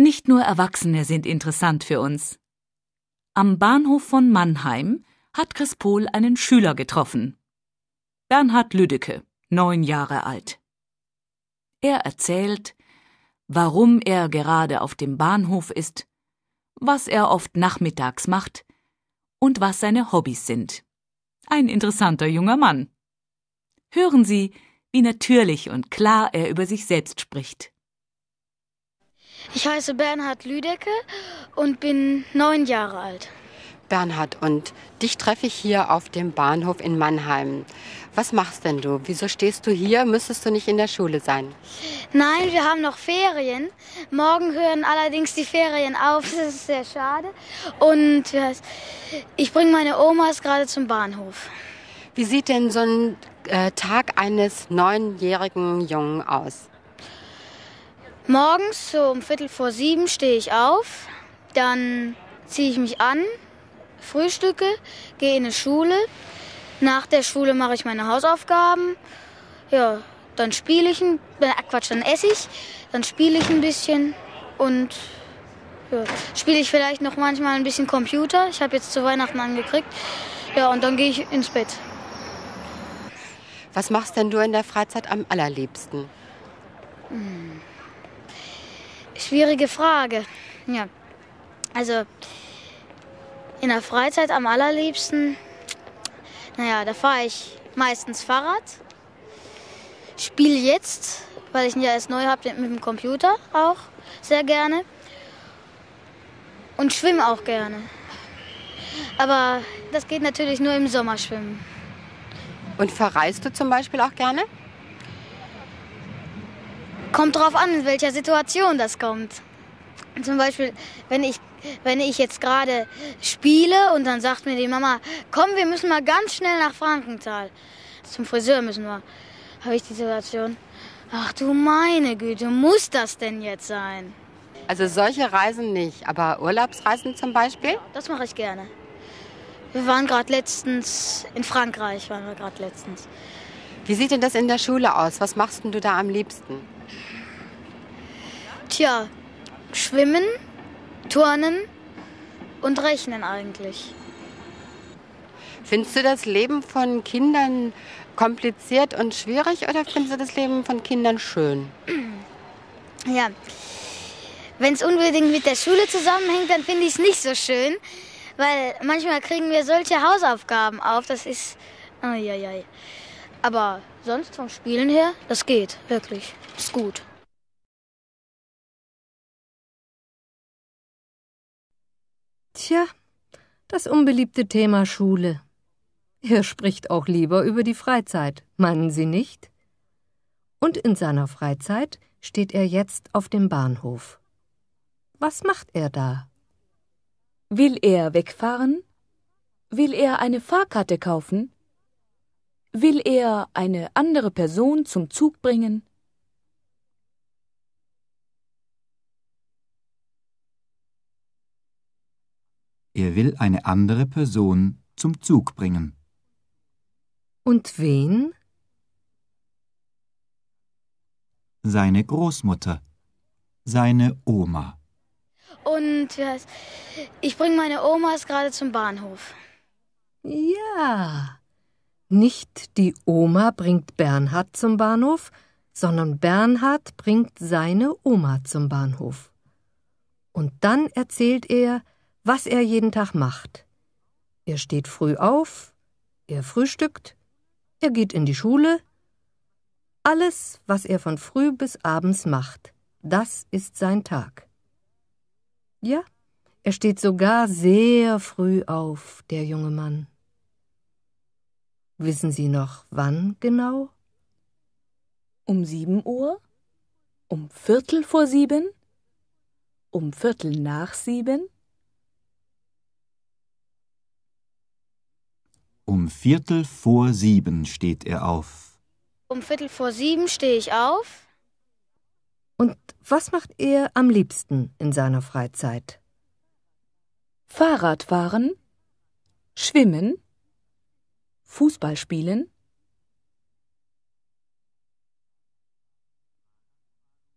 Nicht nur Erwachsene sind interessant für uns. Am Bahnhof von Mannheim hat Chris Pohl einen Schüler getroffen. Bernhard Lüdecke, neun Jahre alt. Er erzählt, warum er gerade auf dem Bahnhof ist, was er oft nachmittags macht und was seine Hobbys sind. Ein interessanter junger Mann. Hören Sie, wie natürlich und klar er über sich selbst spricht. Ich heiße Bernhard Lüdecke und bin neun Jahre alt. Bernhard, und dich treffe ich hier auf dem Bahnhof in Mannheim. Was machst denn du? Wieso stehst du hier? Müsstest du nicht in der Schule sein? Nein, wir haben noch Ferien. Morgen hören allerdings die Ferien auf. Das ist sehr schade. Und ich bringe meine Omas gerade zum Bahnhof. Wie sieht denn so ein äh, Tag eines neunjährigen Jungen aus? Morgens so um Viertel vor sieben stehe ich auf, dann ziehe ich mich an, frühstücke, gehe in die Schule. Nach der Schule mache ich meine Hausaufgaben. Ja, dann spiele ich ein, äh, Quatsch, dann esse ich, dann spiele ich ein bisschen und ja, spiele ich vielleicht noch manchmal ein bisschen Computer. Ich habe jetzt zu Weihnachten angekriegt. Ja, und dann gehe ich ins Bett. Was machst denn du in der Freizeit am allerliebsten? Hm. Schwierige Frage. Ja. Also in der Freizeit am allerliebsten, naja, da fahre ich meistens Fahrrad, spiele jetzt, weil ich ihn ja erst neu habe, mit dem Computer auch sehr gerne und schwimme auch gerne. Aber das geht natürlich nur im Sommer schwimmen. Und verreist du zum Beispiel auch gerne? Kommt drauf an, in welcher Situation das kommt. Zum Beispiel, wenn ich, wenn ich jetzt gerade spiele und dann sagt mir die Mama, komm, wir müssen mal ganz schnell nach Frankenthal. Zum Friseur müssen wir. Habe ich die Situation. Ach du meine Güte, muss das denn jetzt sein? Also solche Reisen nicht, aber Urlaubsreisen zum Beispiel? Ja, das mache ich gerne. Wir waren gerade letztens in Frankreich, waren wir gerade letztens. Wie sieht denn das in der Schule aus? Was machst denn du da am liebsten? Tja, schwimmen, turnen und rechnen eigentlich. Findest du das Leben von Kindern kompliziert und schwierig oder findest du das Leben von Kindern schön? Ja. Wenn es unbedingt mit der Schule zusammenhängt, dann finde ich es nicht so schön, weil manchmal kriegen wir solche Hausaufgaben auf. Das ist. Oh, ja, ja, aber sonst vom Spielen her, das geht, wirklich. Ist gut. Tja, das unbeliebte Thema Schule. Er spricht auch lieber über die Freizeit, meinen Sie nicht? Und in seiner Freizeit steht er jetzt auf dem Bahnhof. Was macht er da? Will er wegfahren? Will er eine Fahrkarte kaufen? Will er eine andere Person zum Zug bringen? Er will eine andere Person zum Zug bringen. Und wen? Seine Großmutter, seine Oma. Und äh, ich bringe meine Omas gerade zum Bahnhof. Ja. Nicht die Oma bringt Bernhard zum Bahnhof, sondern Bernhard bringt seine Oma zum Bahnhof. Und dann erzählt er, was er jeden Tag macht. Er steht früh auf, er frühstückt, er geht in die Schule. Alles, was er von früh bis abends macht, das ist sein Tag. Ja, er steht sogar sehr früh auf, der junge Mann. Wissen Sie noch wann genau? Um sieben Uhr? Um Viertel vor sieben? Um Viertel nach sieben? Um Viertel vor sieben steht er auf. Um Viertel vor sieben stehe ich auf. Und was macht er am liebsten in seiner Freizeit? Fahrradfahren, schwimmen, Fußball spielen?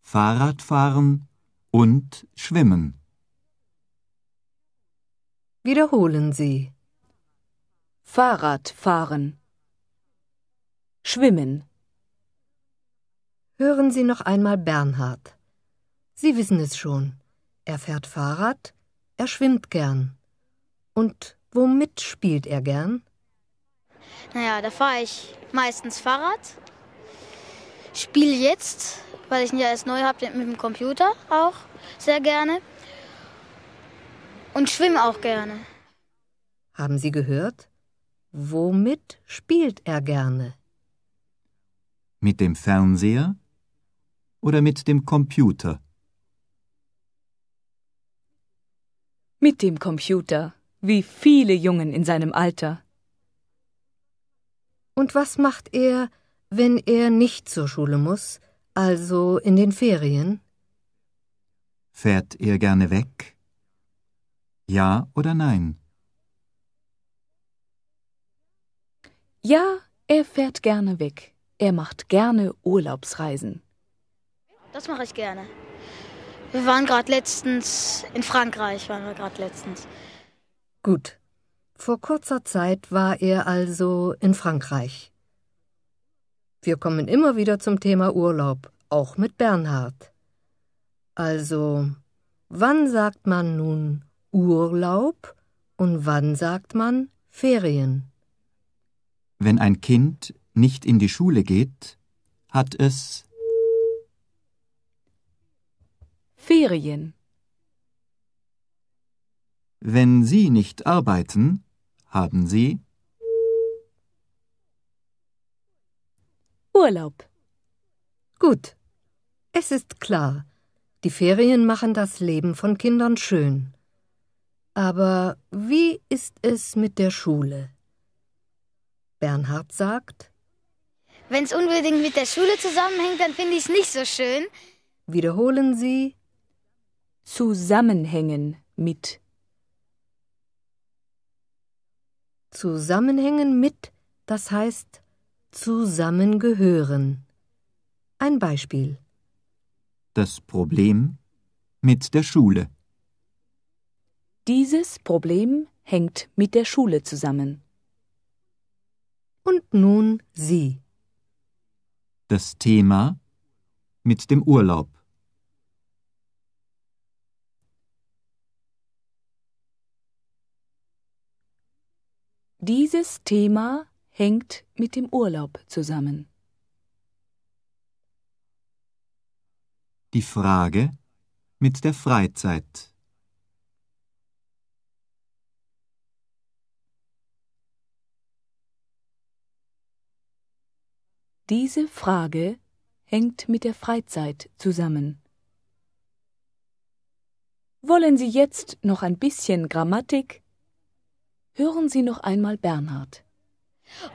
Fahrradfahren und Schwimmen. Wiederholen Sie. Fahrradfahren. Schwimmen. Hören Sie noch einmal Bernhard. Sie wissen es schon. Er fährt Fahrrad, er schwimmt gern. Und womit spielt er gern? Naja, da fahre ich meistens Fahrrad, spiele jetzt, weil ich ihn ja erst neu habe, mit dem Computer auch sehr gerne und schwimme auch gerne. Haben Sie gehört? Womit spielt er gerne? Mit dem Fernseher oder mit dem Computer? Mit dem Computer, wie viele Jungen in seinem Alter. Und was macht er, wenn er nicht zur Schule muss, also in den Ferien? Fährt er gerne weg? Ja oder nein? Ja, er fährt gerne weg. Er macht gerne Urlaubsreisen. Das mache ich gerne. Wir waren gerade letztens in Frankreich, waren wir gerade letztens. Gut. Vor kurzer Zeit war er also in Frankreich. Wir kommen immer wieder zum Thema Urlaub, auch mit Bernhard. Also, wann sagt man nun Urlaub und wann sagt man Ferien? Wenn ein Kind nicht in die Schule geht, hat es Ferien. Wenn Sie nicht arbeiten, haben Sie Urlaub? Gut. Es ist klar, die Ferien machen das Leben von Kindern schön. Aber wie ist es mit der Schule? Bernhard sagt, wenn es unbedingt mit der Schule zusammenhängt, dann finde ich es nicht so schön. Wiederholen Sie Zusammenhängen mit Zusammenhängen mit, das heißt zusammengehören. Ein Beispiel. Das Problem mit der Schule. Dieses Problem hängt mit der Schule zusammen. Und nun Sie. Das Thema mit dem Urlaub. Dieses Thema hängt mit dem Urlaub zusammen. Die Frage mit der Freizeit. Diese Frage hängt mit der Freizeit zusammen. Wollen Sie jetzt noch ein bisschen Grammatik, Hören Sie noch einmal Bernhard.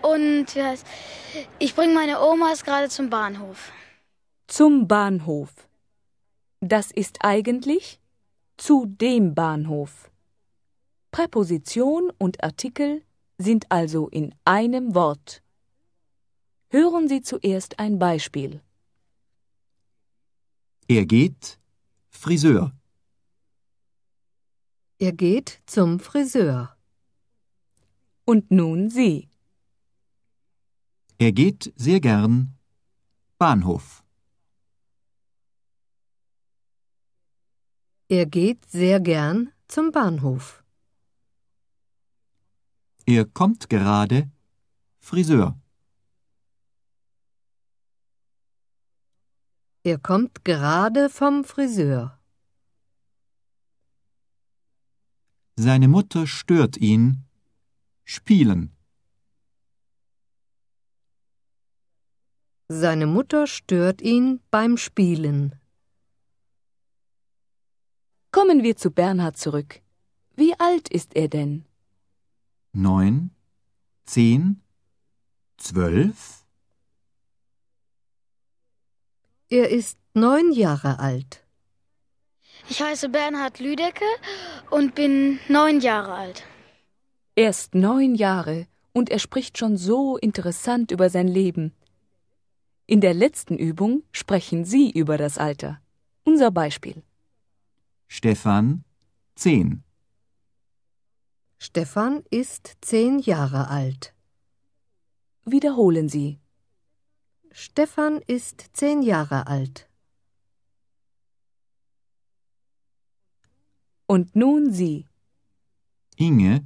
Und äh, ich bringe meine Omas gerade zum Bahnhof. Zum Bahnhof. Das ist eigentlich zu dem Bahnhof. Präposition und Artikel sind also in einem Wort. Hören Sie zuerst ein Beispiel. Er geht Friseur. Er geht zum Friseur. Und nun Sie. Er geht sehr gern Bahnhof. Er geht sehr gern zum Bahnhof. Er kommt gerade Friseur. Er kommt gerade vom Friseur. Seine Mutter stört ihn Spielen. Seine Mutter stört ihn beim Spielen. Kommen wir zu Bernhard zurück. Wie alt ist er denn? Neun, zehn, zwölf? Er ist neun Jahre alt. Ich heiße Bernhard Lüdecke und bin neun Jahre alt. Erst neun Jahre und er spricht schon so interessant über sein Leben. In der letzten Übung sprechen Sie über das Alter. Unser Beispiel. Stefan, zehn. Stefan ist zehn Jahre alt. Wiederholen Sie. Stefan ist zehn Jahre alt. Und nun Sie. Inge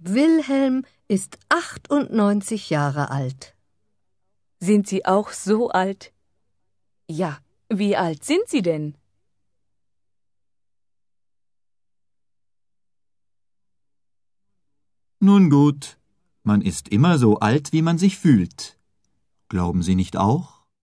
Wilhelm ist 98 Jahre alt. Sind Sie auch so alt? Ja, wie alt sind Sie denn? Nun gut, man ist immer so alt, wie man sich fühlt. Glauben Sie nicht auch?